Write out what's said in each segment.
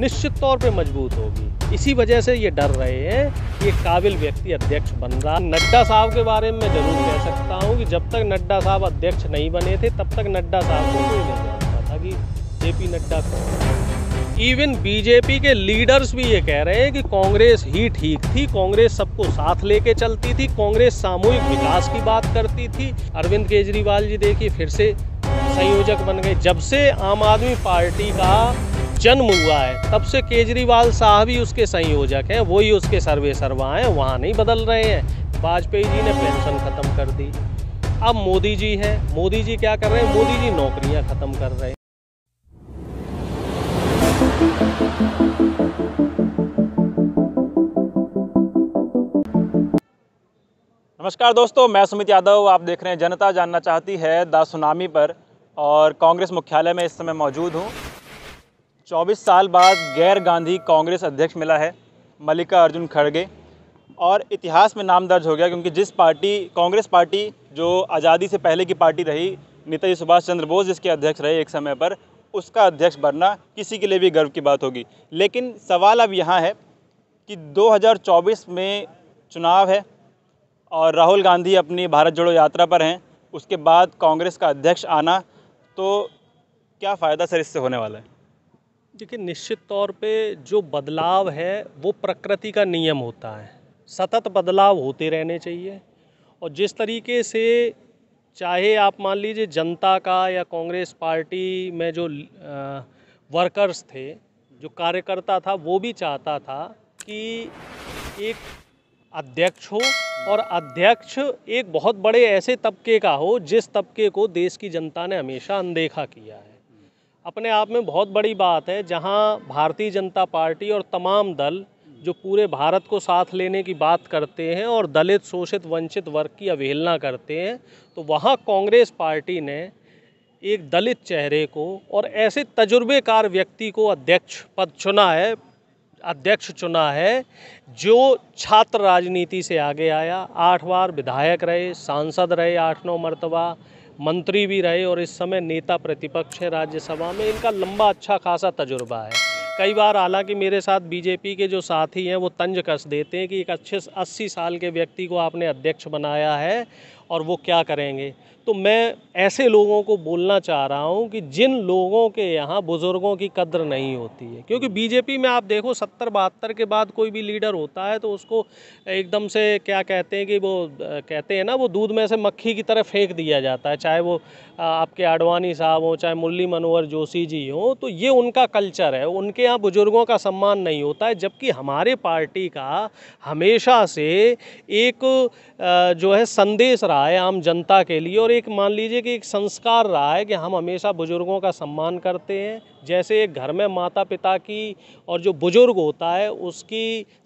निश्चित तौर पे मजबूत होगी इसी वजह से ये डर रहे हैं ये काबिल व्यक्ति अध्यक्ष बन रहा नड्डा साहब के बारे में जरूर कह सकता हूँ कि जब तक नड्डा साहब अध्यक्ष नहीं बने थे तब तक नड्डा साहब को कोई नहीं जानता था कि J P Nadda even BJP के लीडर्स भी ये कह रहे हैं कि कांग्रेस ही ठीक थी कांग्रेस सबको साथ लेके चलती थी कांग्रेस सामूहिक विकास की बात करती थी अरविंद केजरीवाल जी देखिए फिर से संयोजक बन गए जब से आम आदमी पार्टी का जन्म हुआ है तब से केजरीवाल साहब ही उसके संयोजक हैं वही उसके सर्वे सर्वा हैं वहाँ नहीं बदल रहे हैं वाजपेयी जी ने पेंशन ख़त्म कर दी अब मोदी जी हैं मोदी जी क्या कर रहे हैं मोदी जी नौकरियाँ ख़त्म कर रहे हैं नमस्कार दोस्तों मैं सुमित यादव आप देख रहे हैं जनता जानना चाहती है द सुनामी पर और कांग्रेस मुख्यालय में इस समय मौजूद हूँ 24 साल बाद गैर गांधी कांग्रेस अध्यक्ष मिला है मल्लिका अर्जुन खड़गे और इतिहास में नाम दर्ज हो गया क्योंकि जिस पार्टी कांग्रेस पार्टी जो आज़ादी से पहले की पार्टी रही नेताजी सुभाष चंद्र बोस जिसके अध्यक्ष रहे एक समय पर उसका अध्यक्ष बनना किसी के लिए भी गर्व की बात होगी लेकिन सवाल अब यहाँ है कि 2024 में चुनाव है और राहुल गांधी अपनी भारत जोड़ो यात्रा पर हैं उसके बाद कांग्रेस का अध्यक्ष आना तो क्या फ़ायदा सर इससे होने वाला है देखिए निश्चित तौर पे जो बदलाव है वो प्रकृति का नियम होता है सतत बदलाव होते रहने चाहिए और जिस तरीके से चाहे आप मान लीजिए जनता का या कांग्रेस पार्टी में जो वर्कर्स थे जो कार्यकर्ता था वो भी चाहता था कि एक अध्यक्ष हो और अध्यक्ष एक बहुत बड़े ऐसे तबके का हो जिस तबके को देश की जनता ने हमेशा अनदेखा किया है अपने आप में बहुत बड़ी बात है जहां भारतीय जनता पार्टी और तमाम दल जो पूरे भारत को साथ लेने की बात करते हैं और दलित शोषित वंचित वर्ग की अवहेलना करते हैं तो वहाँ कांग्रेस पार्टी ने एक दलित चेहरे को और ऐसे तजुर्बेकार व्यक्ति को अध्यक्ष पद चुना है अध्यक्ष चुना है जो छात्र राजनीति से आगे आया आठ बार विधायक रहे सांसद रहे आठ नौ मरतबा मंत्री भी रहे और इस समय नेता प्रतिपक्ष हैं राज्यसभा में इनका लंबा अच्छा खासा तजुर्बा है कई बार हालांकि मेरे साथ बीजेपी के जो साथी हैं वो तंज कस देते हैं कि एक अच्छे अस्सी साल के व्यक्ति को आपने अध्यक्ष बनाया है और वो क्या करेंगे तो मैं ऐसे लोगों को बोलना चाह रहा हूँ कि जिन लोगों के यहाँ बुज़ुर्गों की कद्र नहीं होती है क्योंकि बीजेपी में आप देखो सत्तर बहत्तर के बाद कोई भी लीडर होता है तो उसको एकदम से क्या कहते हैं कि वो कहते हैं ना वो दूध में से मक्खी की तरह फेंक दिया जाता है चाहे वो आपके आडवाणी साहब हों चाहे मुरली मनोहर जोशी जी हों तो ये उनका कल्चर है उनके यहाँ बुज़ुर्गों का सम्मान नहीं होता है जबकि हमारे पार्टी का हमेशा से एक जो है संदेश रहा है आम जनता के लिए और एक मान लीजिए कि एक संस्कार रहा है कि हम हमेशा बुज़ुर्गों का सम्मान करते हैं जैसे एक घर में माता पिता की और जो बुज़ुर्ग होता है उसकी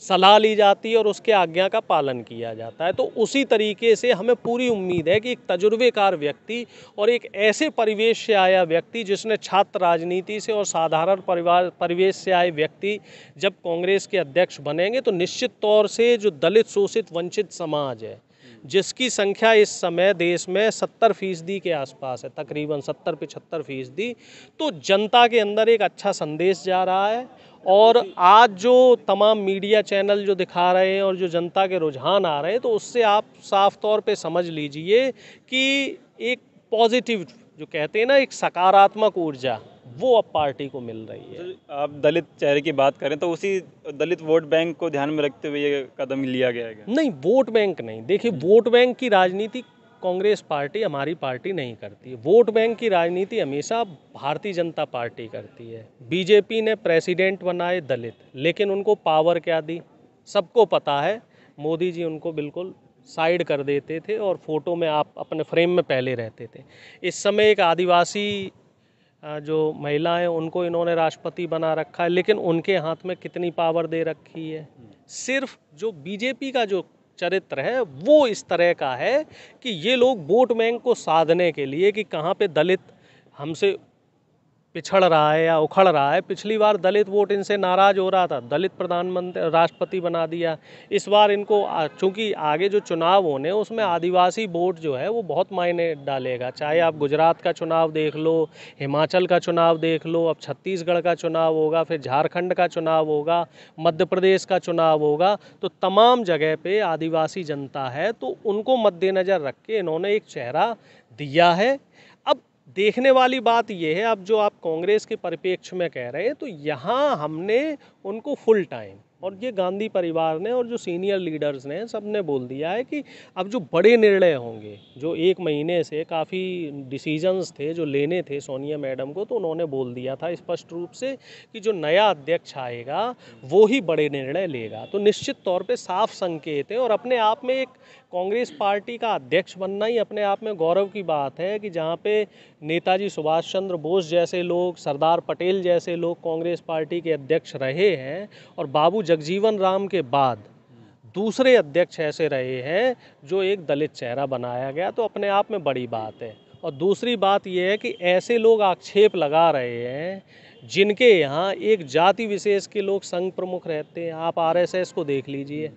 सलाह ली जाती है और उसके आज्ञा का पालन किया जाता है तो उसी तरीके से हमें पूरी उम्मीद है कि एक तजुर्बेकार व्यक्ति और एक ऐसे परिवेश से आया व्यक्ति जिसने छात्र राजनीति से और साधारण परिवार परिवेश से आए व्यक्ति जब कांग्रेस के अध्यक्ष बनेंगे तो निश्चित तौर से जो दलित शोषित वंचित समाज है जिसकी संख्या इस समय देश में सत्तर फीसदी के आसपास है तकरीबन सत्तर पिछहत्तर फीसदी तो जनता के अंदर एक अच्छा संदेश जा रहा है और आज जो तमाम मीडिया चैनल जो दिखा रहे हैं और जो जनता के रुझान आ रहे हैं तो उससे आप साफ तौर पे समझ लीजिए कि एक पॉजिटिव जो कहते हैं ना एक सकारात्मक ऊर्जा वो अब पार्टी को मिल रही है आप दलित चेहरे की बात करें तो उसी दलित वोट बैंक को ध्यान में रखते हुए ये कदम लिया गया है नहीं वोट बैंक नहीं देखिए वोट बैंक की राजनीति कांग्रेस पार्टी हमारी पार्टी नहीं करती वोट बैंक की राजनीति हमेशा भारतीय जनता पार्टी करती है बीजेपी ने प्रेसिडेंट बनाए दलित लेकिन उनको पावर क्या दी सबको पता है मोदी जी उनको बिल्कुल साइड कर देते थे और फोटो में आप अपने फ्रेम में पहले रहते थे इस समय एक आदिवासी जो महिलाएं उनको इन्होंने राष्ट्रपति बना रखा है लेकिन उनके हाथ में कितनी पावर दे रखी है सिर्फ जो बीजेपी का जो चरित्र है वो इस तरह का है कि ये लोग वोट बैंक को साधने के लिए कि कहाँ पे दलित हमसे पिछड़ रहा है या उखड़ रहा है पिछली बार दलित वोट इनसे नाराज़ हो रहा था दलित प्रधानमंत्री राष्ट्रपति बना दिया इस बार इनको चूँकि आगे जो चुनाव होने उसमें आदिवासी वोट जो है वो बहुत मायने डालेगा चाहे आप गुजरात का चुनाव देख लो हिमाचल का चुनाव देख लो अब छत्तीसगढ़ का चुनाव होगा फिर झारखंड का चुनाव होगा मध्य प्रदेश का चुनाव होगा तो तमाम जगह पर आदिवासी जनता है तो उनको मद्देनज़र रख के इन्होंने एक चेहरा दिया है देखने वाली बात यह है अब जो आप कांग्रेस के परिप्रेक्ष्य में कह रहे हैं तो यहाँ हमने उनको फुल टाइम और ये गांधी परिवार ने और जो सीनियर लीडर्स ने सब ने बोल दिया है कि अब जो बड़े निर्णय होंगे जो एक महीने से काफ़ी डिसीजंस थे जो लेने थे सोनिया मैडम को तो उन्होंने बोल दिया था स्पष्ट रूप से कि जो नया अध्यक्ष आएगा वो ही बड़े निर्णय लेगा तो निश्चित तौर पे साफ संकेत है और अपने आप में एक कांग्रेस पार्टी का अध्यक्ष बनना ही अपने आप में गौरव की बात है कि जहाँ पे नेताजी सुभाष चंद्र बोस जैसे लोग सरदार पटेल जैसे लोग कांग्रेस पार्टी के अध्यक्ष रहे हैं और बाबू जगजीवन राम के बाद दूसरे अध्यक्ष ऐसे रहे हैं जो एक दलित चेहरा बनाया गया तो अपने आप में बड़ी बात है और दूसरी बात यह है कि ऐसे लोग आक्षेप लगा रहे हैं जिनके यहाँ एक जाति विशेष के लोग संघ प्रमुख रहते हैं आप आरएसएस को देख लीजिए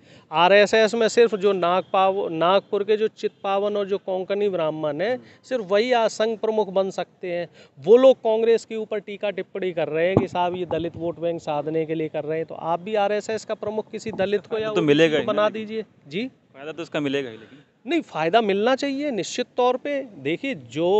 आरएसएस में सिर्फ जो नागपाव नागपुर के जो चित्पावन और जो कोंकणी ब्राह्मण हैं सिर्फ वही आज संघ प्रमुख बन सकते हैं वो लोग कांग्रेस के ऊपर टीका टिप्पणी कर रहे हैं कि साहब ये दलित वोट बैंक साधने के लिए कर रहे हैं तो आप भी आर का प्रमुख किसी दलित को या तो मिलेगा बना दीजिए जी फायदा तो उसका मिलेगा ही लेकिन नहीं फ़ायदा मिलना चाहिए निश्चित तौर पे देखिए जो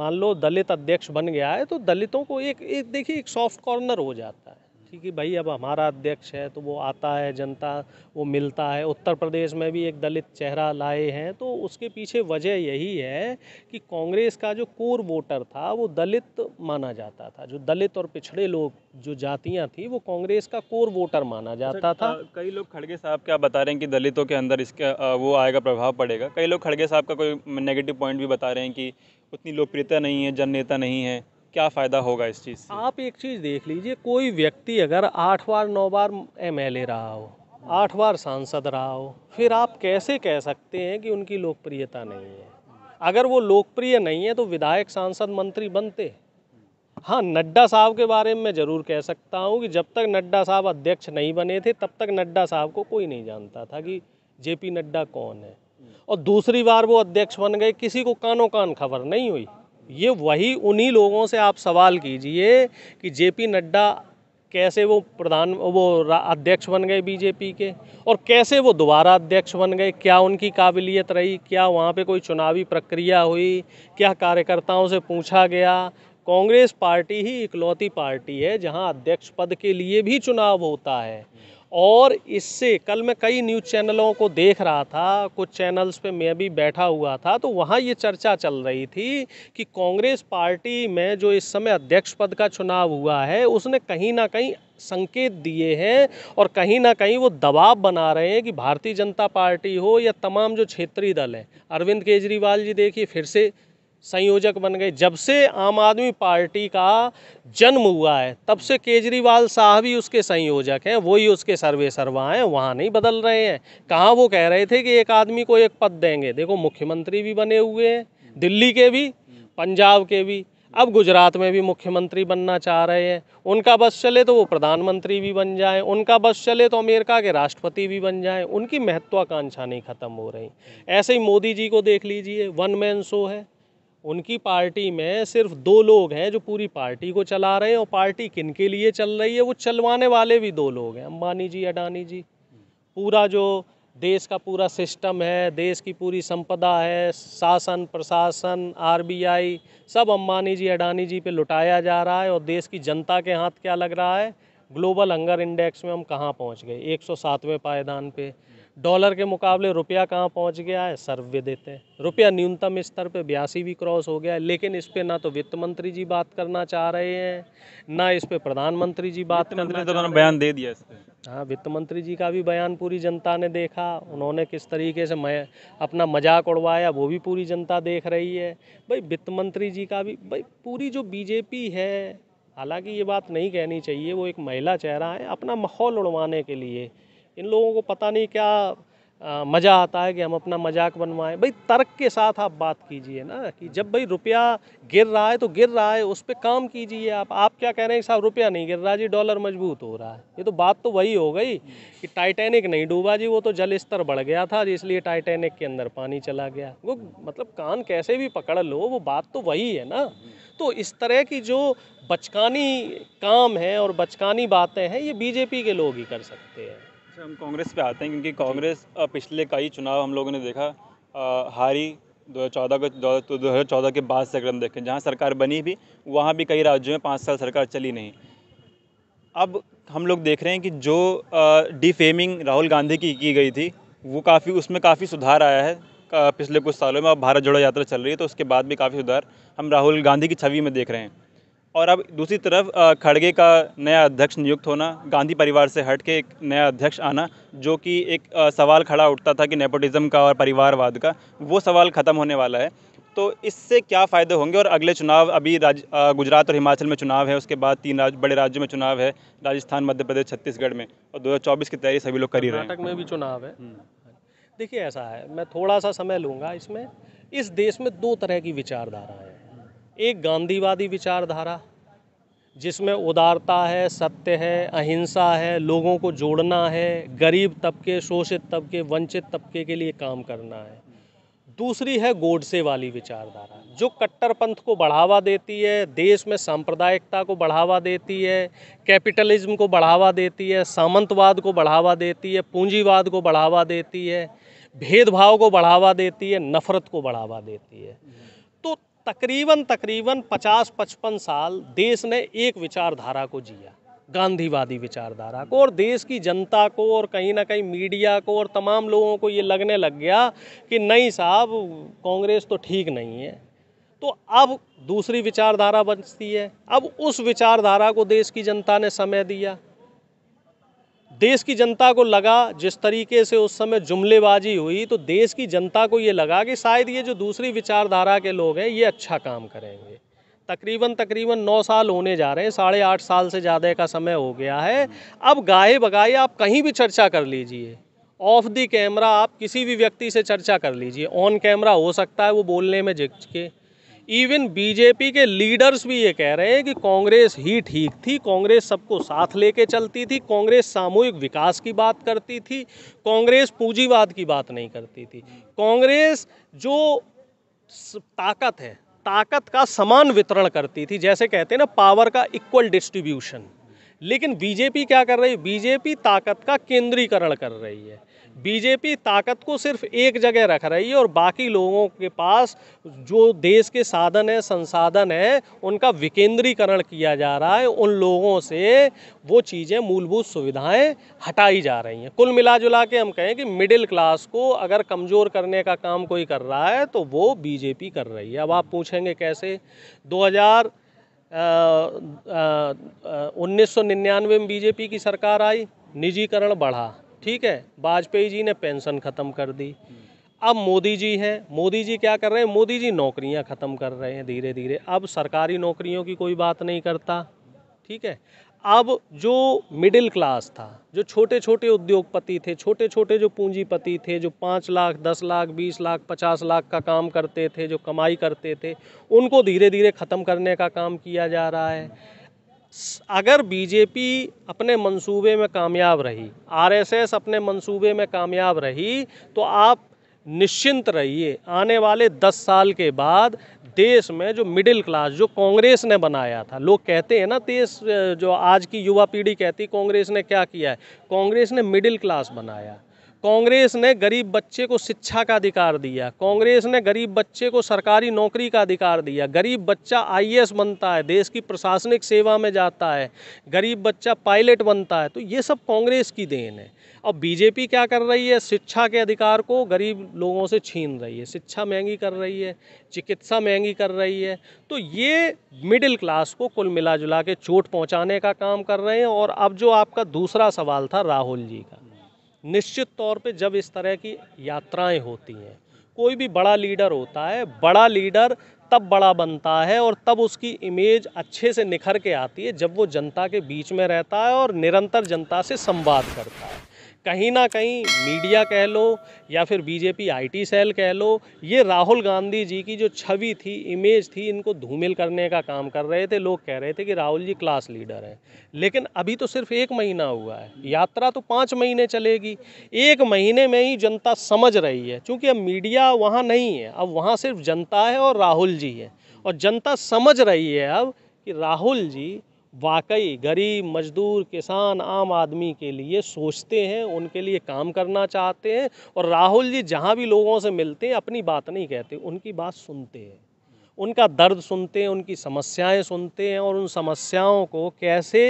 मान लो दलित अध्यक्ष बन गया है तो दलितों को एक एक देखिए एक सॉफ्ट कॉर्नर हो जाता है थी कि भाई अब हमारा अध्यक्ष है तो वो आता है जनता वो मिलता है उत्तर प्रदेश में भी एक दलित चेहरा लाए हैं तो उसके पीछे वजह यही है कि कांग्रेस का जो कोर वोटर था वो दलित माना जाता था जो दलित और पिछड़े लोग जो जातियाँ थी वो कांग्रेस का कोर वोटर माना अच्छा, जाता था कई लोग खड़गे साहब क्या बता रहे हैं कि दलितों के अंदर इसका वो आएगा प्रभाव पड़ेगा कई लोग खड़गे साहब का कोई नेगेटिव पॉइंट भी बता रहे हैं कि उतनी लोकप्रियता नहीं है जन नेता नहीं है क्या फ़ायदा होगा इस चीज़ से आप एक चीज़ देख लीजिए कोई व्यक्ति अगर आठ बार नौ बार एम रहा हो आठ बार सांसद रहा हो फिर आप कैसे कह सकते हैं कि उनकी लोकप्रियता नहीं है अगर वो लोकप्रिय नहीं है तो विधायक सांसद मंत्री बनते हाँ नड्डा साहब के बारे में मैं ज़रूर कह सकता हूँ कि जब तक नड्डा साहब अध्यक्ष नहीं बने थे तब तक नड्डा साहब को कोई नहीं जानता था कि जेपी नड्डा कौन है और दूसरी बार वो अध्यक्ष बन गए किसी को कानों कान खबर नहीं हुई ये वही उन्हीं लोगों से आप सवाल कीजिए कि जेपी नड्डा कैसे वो प्रधान वो अध्यक्ष बन गए बीजेपी के और कैसे वो दोबारा अध्यक्ष बन गए क्या उनकी काबिलियत रही क्या वहाँ पे कोई चुनावी प्रक्रिया हुई क्या कार्यकर्ताओं से पूछा गया कांग्रेस पार्टी ही इकलौती पार्टी है जहाँ अध्यक्ष पद के लिए भी चुनाव होता है और इससे कल मैं कई न्यूज़ चैनलों को देख रहा था कुछ चैनल्स पे मैं भी बैठा हुआ था तो वहाँ ये चर्चा चल रही थी कि कांग्रेस पार्टी में जो इस समय अध्यक्ष पद का चुनाव हुआ है उसने कहीं ना कहीं संकेत दिए हैं और कहीं ना कहीं वो दबाव बना रहे हैं कि भारतीय जनता पार्टी हो या तमाम जो क्षेत्रीय दल हैं अरविंद केजरीवाल जी देखिए फिर से संयोजक बन गए जब से आम आदमी पार्टी का जन्म हुआ है तब से केजरीवाल साहब ही उसके संयोजक हैं वही उसके सर्वे सर्वा हैं वहाँ नहीं बदल रहे हैं कहाँ वो कह रहे थे कि एक आदमी को एक पद देंगे देखो मुख्यमंत्री भी बने हुए हैं दिल्ली के भी पंजाब के भी अब गुजरात में भी मुख्यमंत्री बनना चाह रहे हैं उनका बस चले तो वो प्रधानमंत्री भी बन जाए उनका बस चले तो अमेरिका के राष्ट्रपति भी बन जाएं उनकी महत्वाकांक्षा नहीं खत्म हो रही ऐसे ही मोदी जी को देख लीजिए वन मैन शो है उनकी पार्टी में सिर्फ दो लोग हैं जो पूरी पार्टी को चला रहे हैं और पार्टी किन के लिए चल रही है वो चलवाने वाले भी दो लोग हैं अम्बानी जी अडानी जी पूरा जो देश का पूरा सिस्टम है देश की पूरी संपदा है शासन प्रशासन आरबीआई सब अम्बानी जी अडानी जी पे लुटाया जा रहा है और देश की जनता के हाथ क्या लग रहा है ग्लोबल हंगर इंडेक्स में हम कहाँ पहुँच गए एक सौ पायदान पर डॉलर के मुकाबले रुपया कहाँ पहुँच गया है सर्वे देते हैं रुपया न्यूनतम स्तर पे बयासी भी क्रॉस हो गया है लेकिन इस पर ना तो वित्त मंत्री जी बात करना चाह रहे हैं ना इस पर प्रधानमंत्री जी बात करना तो बयान दे दिया इस पर हाँ वित्त मंत्री जी का भी बयान पूरी जनता ने देखा उन्होंने किस तरीके से मैं अपना मजाक उड़वाया वो भी पूरी जनता देख रही है भाई वित्त मंत्री जी का भी भाई पूरी जो बीजेपी है हालांकि ये बात नहीं कहनी चाहिए वो एक महिला चेहरा है अपना माहौल उड़वाने के लिए इन लोगों को पता नहीं क्या मज़ा आता है कि हम अपना मजाक बनवाएं भाई तर्क के साथ आप बात कीजिए ना कि जब भाई रुपया गिर रहा है तो गिर रहा है उस पर काम कीजिए आप आप क्या कह रहे हैं साहब रुपया नहीं गिर रहा जी डॉलर मजबूत हो रहा है ये तो बात तो वही हो गई कि टाइटैनिक नहीं डूबा जी वो तो जल स्तर बढ़ गया था इसलिए टाइटैनिक के अंदर पानी चला गया वो मतलब कान कैसे भी पकड़ लो वो बात तो वही है ना तो इस तरह की जो बचकानी काम है और बचकानी बातें हैं ये बीजेपी के लोग ही कर सकते हैं अच्छा हम कांग्रेस पे आते हैं क्योंकि कांग्रेस पिछले कई चुनाव हम लोगों ने देखा आ, हारी दो हज़ार चौदह का तो दो हज़ार चौदह के बाद से अगर हम देखें जहाँ सरकार बनी भी वहाँ भी कई राज्यों में पाँच साल सरकार चली नहीं अब हम लोग देख रहे हैं कि जो डिफेमिंग राहुल गांधी की की गई थी वो काफ़ी उसमें काफ़ी सुधार आया है पिछले कुछ सालों में अब भारत जोड़ो यात्रा चल रही है तो उसके बाद भी काफ़ी सुधार हम राहुल गांधी की छवि में देख रहे हैं और अब दूसरी तरफ खड़गे का नया अध्यक्ष नियुक्त होना गांधी परिवार से हट के एक नया अध्यक्ष आना जो कि एक सवाल खड़ा उठता था कि नेपोटिज़म का और परिवारवाद का वो सवाल ख़त्म होने वाला है तो इससे क्या फ़ायदे होंगे और अगले चुनाव अभी राज गुजरात और हिमाचल में चुनाव है उसके बाद तीन राज, बड़े राज्यों में चुनाव है राजस्थान मध्य प्रदेश छत्तीसगढ़ में और 2024 की तैयारी सभी लोग कर ही रहे हैं में भी चुनाव है हम्म। देखिए ऐसा है मैं थोड़ा सा समय लूँगा इसमें इस देश में दो तरह की विचारधारा है एक गांधीवादी विचारधारा जिसमें उदारता है सत्य है अहिंसा है लोगों को जोड़ना है गरीब तबके शोषित तबके वंचित तबके के लिए काम करना है दूसरी है गोडसे वाली विचारधारा जो कट्टरपंथ को बढ़ावा देती है देश में सांप्रदायिकता को बढ़ावा देती है कैपिटलिज्म को बढ़ावा देती है सामंतवाद को बढ़ावा देती है पूंजीवाद को बढ़ावा देती है भेदभाव को बढ़ावा देती है नफ़रत को बढ़ावा देती है तकरीबन तकरीबन 50-55 साल देश ने एक विचारधारा को जिया गांधीवादी विचारधारा को और देश की जनता को और कहीं ना कहीं मीडिया को और तमाम लोगों को ये लगने लग गया कि नहीं साहब कांग्रेस तो ठीक नहीं है तो अब दूसरी विचारधारा बचती है अब उस विचारधारा को देश की जनता ने समय दिया देश की जनता को लगा जिस तरीके से उस समय जुमलेबाजी हुई तो देश की जनता को ये लगा कि शायद ये जो दूसरी विचारधारा के लोग हैं ये अच्छा काम करेंगे तकरीबन तकरीबन नौ साल होने जा रहे हैं साढ़े आठ साल से ज़्यादा का समय हो गया है अब गाहे बगाए आप कहीं भी चर्चा कर लीजिए ऑफ दी कैमरा आप किसी भी व्यक्ति से चर्चा कर लीजिए ऑन कैमरा हो सकता है वो बोलने में झिझके इवन बीजेपी के लीडर्स भी ये कह रहे हैं कि कांग्रेस ही ठीक थी कांग्रेस सबको साथ लेके चलती थी कांग्रेस सामूहिक विकास की बात करती थी कांग्रेस पूंजीवाद की बात नहीं करती थी कांग्रेस जो ताकत है ताकत का समान वितरण करती थी जैसे कहते हैं ना पावर का इक्वल डिस्ट्रीब्यूशन लेकिन बीजेपी क्या कर रही है बीजेपी ताकत का केंद्रीकरण कर रही है बीजेपी ताकत को सिर्फ एक जगह रख रही है और बाकी लोगों के पास जो देश के साधन है संसाधन है उनका विकेंद्रीकरण किया जा रहा है उन लोगों से वो चीज़ें मूलभूत सुविधाएं हटाई जा रही हैं कुल मिला जुला के हम कहें कि मिडिल क्लास को अगर कमज़ोर करने का काम कोई कर रहा है तो वो बीजेपी कर रही है अब आप पूछेंगे कैसे दो उन्नीस सौ निन्यानवे में बीजेपी की सरकार आई निजीकरण बढ़ा ठीक है वाजपेयी जी ने पेंशन ख़त्म कर दी अब मोदी जी हैं मोदी जी क्या कर रहे हैं मोदी जी नौकरियां ख़त्म कर रहे हैं धीरे धीरे अब सरकारी नौकरियों की कोई बात नहीं करता ठीक है अब जो मिडिल क्लास था जो छोटे छोटे उद्योगपति थे छोटे छोटे जो पूंजीपति थे जो पाँच लाख दस लाख बीस लाख पचास लाख का काम करते थे जो कमाई करते थे उनको धीरे धीरे ख़त्म करने का काम किया जा रहा है अगर बीजेपी अपने मंसूबे में कामयाब रही आरएसएस अपने मंसूबे में कामयाब रही तो आप निश्चिंत रहिए आने वाले दस साल के बाद देश में जो मिडिल क्लास जो कांग्रेस ने बनाया था लोग कहते हैं ना देश जो आज की युवा पीढ़ी कहती कांग्रेस ने क्या किया है कांग्रेस ने मिडिल क्लास बनाया कांग्रेस ने गरीब बच्चे को शिक्षा का अधिकार दिया कांग्रेस ने गरीब बच्चे को सरकारी नौकरी का अधिकार दिया गरीब बच्चा आईएएस बनता है देश की प्रशासनिक सेवा में जाता है गरीब बच्चा पायलट बनता है तो ये सब कांग्रेस की देन है अब बीजेपी क्या कर रही है शिक्षा के अधिकार को गरीब लोगों से छीन रही है शिक्षा महंगी कर रही है चिकित्सा महंगी कर रही है तो ये मिडिल क्लास को कुल मिला जुला के चोट पहुँचाने का काम कर रहे हैं और अब जो आपका दूसरा सवाल था राहुल जी का निश्चित तौर पे जब इस तरह की यात्राएं होती हैं कोई भी बड़ा लीडर होता है बड़ा लीडर तब बड़ा बनता है और तब उसकी इमेज अच्छे से निखर के आती है जब वो जनता के बीच में रहता है और निरंतर जनता से संवाद करता है कहीं ना कहीं मीडिया कह लो या फिर बीजेपी आईटी सेल कह लो ये राहुल गांधी जी की जो छवि थी इमेज थी इनको धूमिल करने का काम कर रहे थे लोग कह रहे थे कि राहुल जी क्लास लीडर हैं लेकिन अभी तो सिर्फ एक महीना हुआ है यात्रा तो पाँच महीने चलेगी एक महीने में ही जनता समझ रही है क्योंकि अब मीडिया वहाँ नहीं है अब वहाँ सिर्फ जनता है और राहुल जी है और जनता समझ रही है अब कि राहुल जी वाकई गरीब मजदूर किसान आम आदमी के लिए सोचते हैं उनके लिए काम करना चाहते हैं और राहुल जी जहाँ भी लोगों से मिलते हैं अपनी बात नहीं कहते उनकी बात सुनते हैं उनका दर्द सुनते हैं उनकी समस्याएं सुनते हैं और उन समस्याओं को कैसे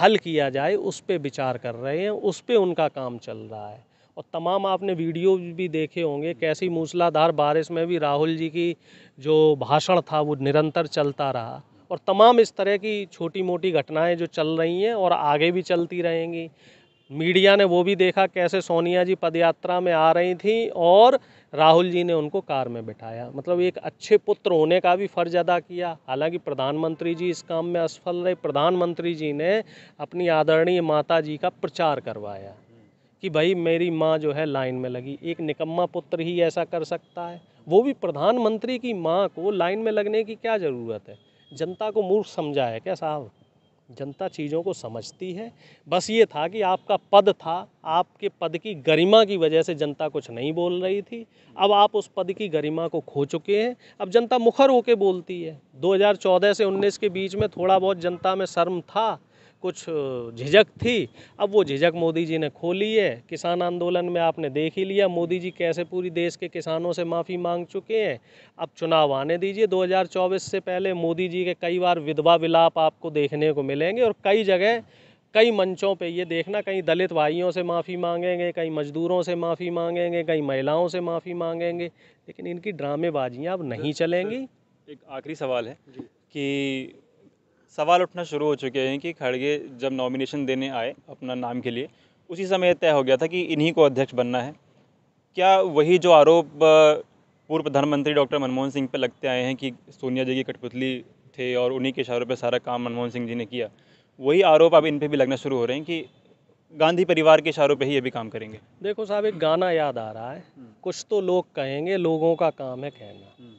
हल किया जाए उस पर विचार कर रहे हैं उस पर उनका काम चल रहा है और तमाम आपने वीडियो भी देखे होंगे कैसी मूसलाधार बारिश में भी राहुल जी की जो भाषण था वो निरंतर चलता रहा और तमाम इस तरह की छोटी मोटी घटनाएं जो चल रही हैं और आगे भी चलती रहेंगी मीडिया ने वो भी देखा कैसे सोनिया जी पदयात्रा में आ रही थी और राहुल जी ने उनको कार में बिठाया मतलब एक अच्छे पुत्र होने का भी फ़र्ज अदा किया हालांकि प्रधानमंत्री जी इस काम में असफल रहे प्रधानमंत्री जी ने अपनी आदरणीय माता जी का प्रचार करवाया कि भाई मेरी माँ जो है लाइन में लगी एक निकम्मा पुत्र ही ऐसा कर सकता है वो भी प्रधानमंत्री की माँ को लाइन में लगने की क्या ज़रूरत है जनता को मूर्ख समझा है क्या साहब जनता चीज़ों को समझती है बस ये था कि आपका पद था आपके पद की गरिमा की वजह से जनता कुछ नहीं बोल रही थी अब आप उस पद की गरिमा को खो चुके हैं अब जनता मुखर होके बोलती है 2014 से 19 के बीच में थोड़ा बहुत जनता में शर्म था कुछ झिझक थी अब वो झिझक मोदी जी ने खोली है किसान आंदोलन में आपने देख ही लिया मोदी जी कैसे पूरी देश के किसानों से माफ़ी मांग चुके हैं अब चुनाव आने दीजिए 2024 से पहले मोदी जी के कई बार विधवा विलाप आपको देखने को मिलेंगे और कई जगह कई मंचों पे ये देखना कहीं दलित भाइयों से माफ़ी मांगेंगे कहीं मजदूरों से माफ़ी मांगेंगे कहीं महिलाओं से माफ़ी मांगेंगे लेकिन इनकी ड्रामेबाजियाँ अब नहीं चलेंगी एक आखिरी सवाल है कि सवाल उठना शुरू हो चुके हैं कि खड़गे जब नॉमिनेशन देने आए अपना नाम के लिए उसी समय तय हो गया था कि इन्हीं को अध्यक्ष बनना है क्या वही जो आरोप पूर्व प्रधानमंत्री डॉक्टर मनमोहन सिंह पर लगते आए हैं कि सोनिया जी की कठपुतली थे और उन्हीं के इशारों पर सारा काम मनमोहन सिंह जी ने किया वही आरोप अब इन पर भी लगना शुरू हो रहे हैं कि गांधी परिवार के इशारों पर ही ये भी काम करेंगे देखो साहब एक गाना याद आ रहा है हम्म। कुछ तो लोग कहेंगे लोगों का काम है कहना हम्म।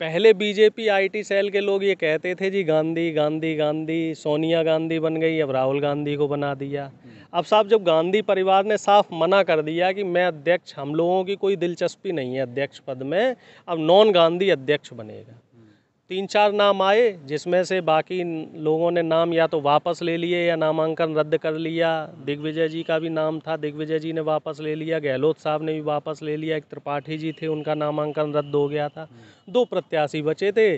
पहले बीजेपी आईटी सेल के लोग ये कहते थे जी गांधी गांधी गांधी सोनिया गांधी बन गई अब राहुल गांधी को बना दिया हम्म। अब साहब जब गांधी परिवार ने साफ मना कर दिया कि मैं अध्यक्ष हम लोगों की कोई दिलचस्पी नहीं है अध्यक्ष पद में अब नॉन गांधी अध्यक्ष बनेगा तीन चार नाम आए जिसमें से बाकी लोगों ने नाम या तो वापस ले लिए या नामांकन रद्द कर लिया दिग्विजय जी का भी नाम था दिग्विजय जी ने वापस ले लिया गहलोत साहब ने भी वापस ले लिया एक त्रिपाठी जी थे उनका नामांकन रद्द हो गया था दो प्रत्याशी बचे थे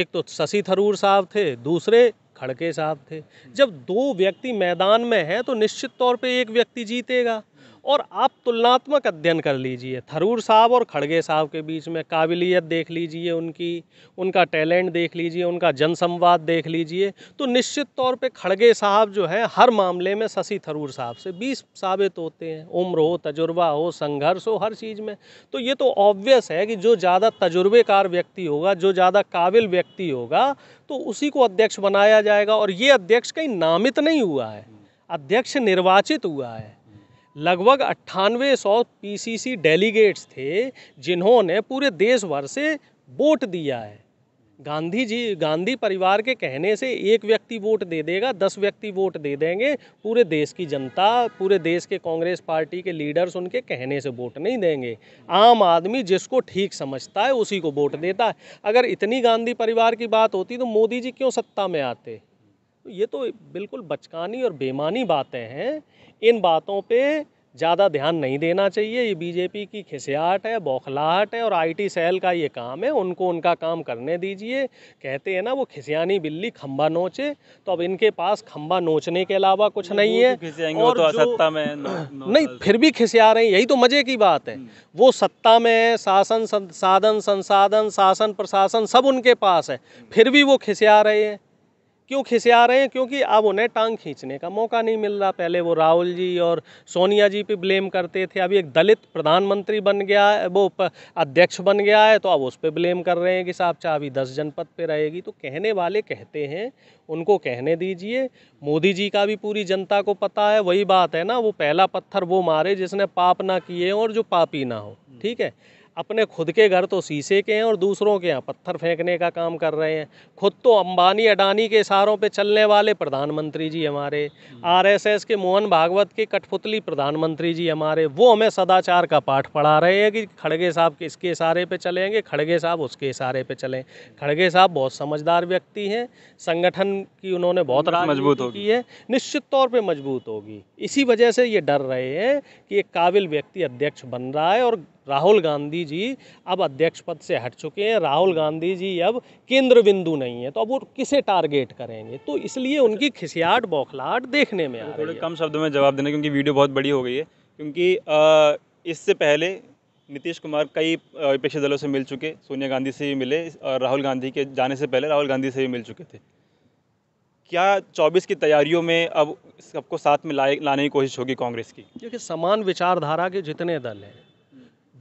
एक तो शशि थरूर साहब थे दूसरे खड़के साहब थे जब दो व्यक्ति मैदान में है तो निश्चित तौर पर एक व्यक्ति जीतेगा और आप तुलनात्मक अध्ययन कर लीजिए थरूर साहब और खड़गे साहब के बीच में काबिलियत देख लीजिए उनकी उनका टैलेंट देख लीजिए उनका जनसंवाद देख लीजिए तो निश्चित तौर पे खड़गे साहब जो है हर मामले में शशि थरूर साहब से बीस साबित होते हैं उम्र हो तजुर्बा हो संघर्ष हो हर चीज़ में तो ये तो ऑब्वियस है कि जो ज़्यादा तजुर्बेकार व्यक्ति होगा जो ज़्यादा काबिल व्यक्ति होगा तो उसी को अध्यक्ष बनाया जाएगा और ये अध्यक्ष कहीं नामित नहीं हुआ है अध्यक्ष निर्वाचित हुआ है लगभग अट्ठानवे सौ पी डेलीगेट्स थे जिन्होंने पूरे देश भर से वोट दिया है गांधी जी गांधी परिवार के कहने से एक व्यक्ति वोट दे देगा दस व्यक्ति वोट दे देंगे पूरे देश की जनता पूरे देश के कांग्रेस पार्टी के लीडर्स उनके कहने से वोट नहीं देंगे आम आदमी जिसको ठीक समझता है उसी को वोट देता है अगर इतनी गांधी परिवार की बात होती तो मोदी जी क्यों सत्ता में आते ये तो बिल्कुल बचकानी और बेमानी बातें हैं इन बातों पे ज़्यादा ध्यान नहीं देना चाहिए ये बीजेपी की खिसियाहट है बौखलाहट है और आईटी सेल का ये काम है उनको उनका काम करने दीजिए कहते हैं ना वो खिसियानी बिल्ली खम्बा नोचे तो अब इनके पास खम्बा नोचने के अलावा कुछ नहीं है और तो सत्ता में नो, नो, नहीं फिर भी खिसिया रहे हैं यही तो मज़े की बात है हम्म। वो सत्ता में है शासन साधन संसाधन शासन प्रशासन सब उनके पास है हम्म। फिर भी वो खिसिया रहे हैं क्यों खिसे आ रहे हैं क्योंकि अब उन्हें टांग खींचने का मौका नहीं मिल रहा पहले वो राहुल जी और सोनिया जी पे ब्लेम करते थे अभी एक दलित प्रधानमंत्री बन गया है वो अध्यक्ष बन गया है तो अब उस पर ब्लेम कर रहे हैं कि साहब चाबी दस जनपद पे रहेगी तो कहने वाले कहते हैं उनको कहने दीजिए मोदी जी का भी पूरी जनता को पता है वही बात है ना वो पहला पत्थर वो मारे जिसने पाप ना किए और जो पापी ना हो ठीक है अपने खुद के घर तो शीशे के हैं और दूसरों के यहाँ पत्थर फेंकने का काम कर रहे हैं खुद तो अंबानी अडानी के इशारों पे चलने वाले प्रधानमंत्री जी हमारे आरएसएस के मोहन भागवत के कठपुतली प्रधानमंत्री जी हमारे वो हमें सदाचार का पाठ पढ़ा रहे हैं कि खड़गे साहब किसके इशारे पर चलेंगे खड़गे साहब उसके इशारे पर चलें खड़गे साहब बहुत समझदार व्यक्ति हैं संगठन की उन्होंने बहुत मजबूत होती है निश्चित तौर पर मजबूत होगी इसी वजह से ये डर रहे हैं कि एक काबिल व्यक्ति अध्यक्ष बन रहा है और राहुल गांधी जी अब अध्यक्ष पद से हट चुके हैं राहुल गांधी जी अब केंद्र बिंदु नहीं है तो अब वो किसे टारगेट करेंगे तो इसलिए उनकी खिसियाट बौखलाहट देखने में आ रही थोड़े कम शब्दों में जवाब देना क्योंकि वीडियो बहुत बड़ी हो गई है क्योंकि इससे पहले नीतीश कुमार कई विपक्षी दलों से मिल चुके सोनिया गांधी से भी मिले और राहुल गांधी के जाने से पहले राहुल गांधी से भी मिल चुके थे क्या 24 की तैयारियों में अब सबको साथ में लाए लाने की कोशिश होगी कांग्रेस की क्योंकि समान विचारधारा के जितने दल हैं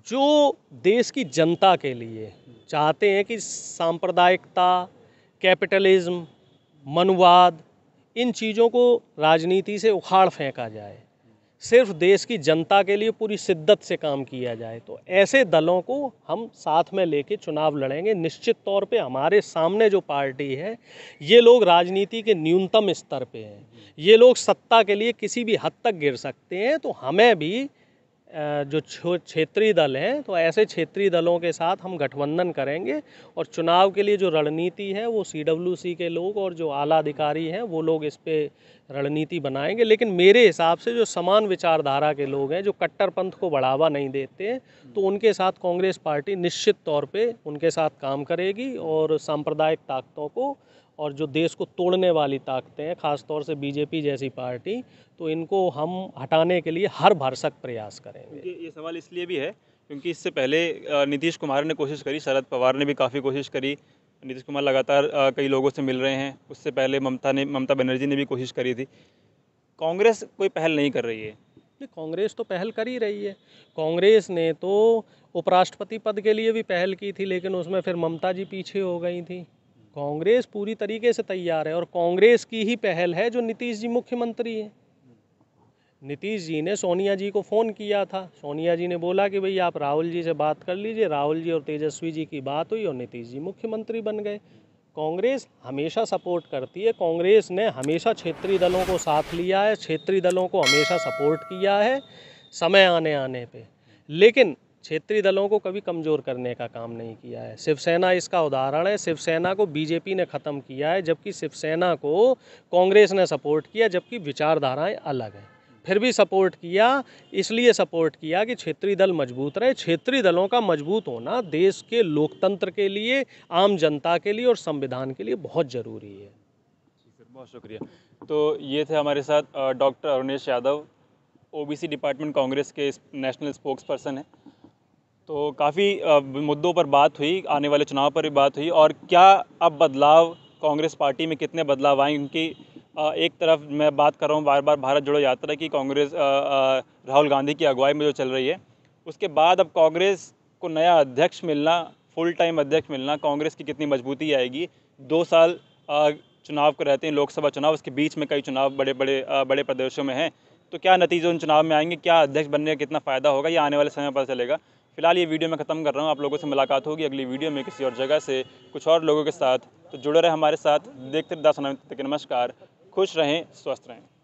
जो देश की जनता के लिए चाहते हैं कि सांप्रदायिकता कैपिटलिज्म मनुवाद इन चीज़ों को राजनीति से उखाड़ फेंका जाए सिर्फ देश की जनता के लिए पूरी शिद्दत से काम किया जाए तो ऐसे दलों को हम साथ में लेके चुनाव लड़ेंगे निश्चित तौर पे हमारे सामने जो पार्टी है ये लोग राजनीति के न्यूनतम स्तर पे हैं ये लोग सत्ता के लिए किसी भी हद तक गिर सकते हैं तो हमें भी जो क्षेत्रीय दल हैं तो ऐसे क्षेत्रीय दलों के साथ हम गठबंधन करेंगे और चुनाव के लिए जो रणनीति है वो सी डब्ल्यू सी के लोग और जो आला अधिकारी हैं वो लोग इस पर रणनीति बनाएंगे लेकिन मेरे हिसाब से जो समान विचारधारा के लोग हैं जो कट्टरपंथ को बढ़ावा नहीं देते तो उनके साथ कांग्रेस पार्टी निश्चित तौर पे उनके साथ काम करेगी और सांप्रदायिक ताकतों को और जो देश को तोड़ने वाली ताकतें हैं खासतौर से बीजेपी जैसी पार्टी तो इनको हम हटाने के लिए हर भरसक प्रयास करेंगे ये सवाल इसलिए भी है क्योंकि इससे पहले नीतीश कुमार ने कोशिश करी शरद पवार ने भी काफ़ी कोशिश करी नीतीश कुमार लगातार कई लोगों से मिल रहे हैं उससे पहले ममता ने ममता बनर्जी ने भी कोशिश करी थी कांग्रेस कोई पहल नहीं कर रही है नहीं कांग्रेस तो पहल कर ही रही है कांग्रेस ने तो उपराष्ट्रपति पद के लिए भी पहल की थी लेकिन उसमें फिर ममता जी पीछे हो गई थी कांग्रेस पूरी तरीके से तैयार है और कांग्रेस की ही पहल है जो नीतीश जी मुख्यमंत्री हैं नीतीश जी ने सोनिया जी को फ़ोन किया था सोनिया जी ने बोला कि भई आप राहुल जी से बात कर लीजिए राहुल जी और तेजस्वी जी की बात हुई और नीतीश जी मुख्यमंत्री बन गए कांग्रेस हमेशा सपोर्ट करती है कांग्रेस ने हमेशा क्षेत्रीय दलों को साथ लिया है क्षेत्रीय दलों को हमेशा सपोर्ट किया है समय आने आने पर लेकिन क्षेत्रीय दलों को कभी कमज़ोर करने का काम नहीं किया है शिवसेना इसका उदाहरण है शिवसेना को बीजेपी ने ख़त्म किया है जबकि शिवसेना को कांग्रेस ने सपोर्ट किया जबकि विचारधाराएं अलग हैं फिर भी सपोर्ट किया इसलिए सपोर्ट किया कि क्षेत्रीय दल मजबूत रहे क्षेत्रीय दलों का मजबूत होना देश के लोकतंत्र के लिए आम जनता के लिए और संविधान के लिए बहुत ज़रूरी है बहुत शुक्रिया तो ये थे हमारे साथ doctor Arunesh Yadav OBC department Congress के नेशनल स्पोक्स पर्सन हैं तो काफ़ी मुद्दों पर बात हुई आने वाले चुनाव पर भी बात हुई और क्या अब बदलाव कांग्रेस पार्टी में कितने बदलाव आए उनकी एक तरफ मैं बात कर रहा हूँ बार बार भारत जोड़ो यात्रा की कांग्रेस राहुल गांधी की अगुवाई में जो चल रही है उसके बाद अब कांग्रेस को नया अध्यक्ष मिलना फुल टाइम अध्यक्ष मिलना कांग्रेस की कितनी मजबूती आएगी दो साल चुनाव को रहते हैं लोकसभा चुनाव उसके बीच में कई चुनाव बड़े बड़े बड़े प्रदेशों में हैं तो क्या नतीजे उन चुनाव में आएंगे क्या अध्यक्ष बनने का कितना फ़ायदा होगा या आने वाले समय पर चलेगा फिलहाल ये वीडियो मैं ख़त्म कर रहा हूँ आप लोगों से मुलाकात होगी अगली वीडियो में किसी और जगह से कुछ और लोगों के साथ तो जुड़े रहे हमारे साथ देखते दस तक नमस्कार खुश रहें स्वस्थ रहें